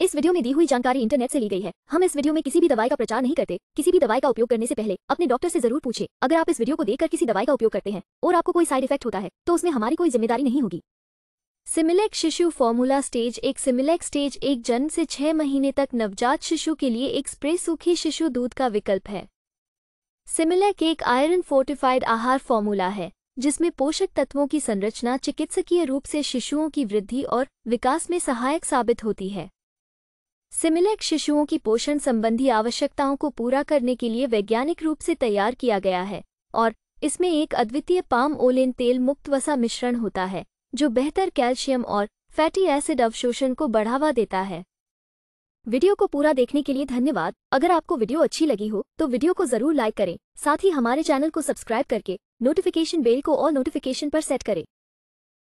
इस वीडियो में दी हुई जानकारी इंटरनेट से ली गई है हम इस वीडियो में किसी भी दवाई का प्रचार नहीं करते किसी भी दवाई का उपयोग करने से पहले अपने डॉक्टर से जरूर पूछे अगर आप इस वीडियो को देखकर किसी दवाई का उपयोग करते हैं और आपको कोई साइड इफेक्ट होता है तो उसमें हमारी कोई जिम्मेदारी नहीं होगी सिमिलेक शिशु फॉर्मूला स्टेज एक सिमिलेक स्टेज एक जन्म से छह महीने तक नवजात शिशु के लिए एक स्प्रे सूखी शिशु दूध का विकल्प है सिमिलेक एक आयरन फोर्टिफाइड आहार फॉर्मूला है जिसमें पोषक तत्वों की संरचना चिकित्सकीय रूप से शिशुओं की वृद्धि और विकास में सहायक साबित होती है सिमिलेक शिशुओं की पोषण संबंधी आवश्यकताओं को पूरा करने के लिए वैज्ञानिक रूप से तैयार किया गया है और इसमें एक अद्वितीय पाम ओलेन तेल मुक्त वसा मिश्रण होता है जो बेहतर कैल्शियम और फैटी एसिड अवशोषण को बढ़ावा देता है वीडियो को पूरा देखने के लिए धन्यवाद अगर आपको वीडियो अच्छी लगी हो तो वीडियो को जरूर लाइक करें साथ ही हमारे चैनल को सब्सक्राइब करके नोटिफिकेशन बेल को और नोटिफिकेशन पर सेट करें